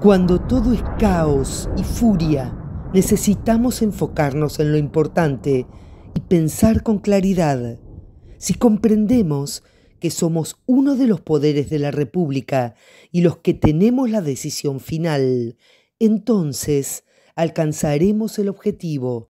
Cuando todo es caos y furia, necesitamos enfocarnos en lo importante y pensar con claridad. Si comprendemos que somos uno de los poderes de la República y los que tenemos la decisión final, entonces alcanzaremos el objetivo,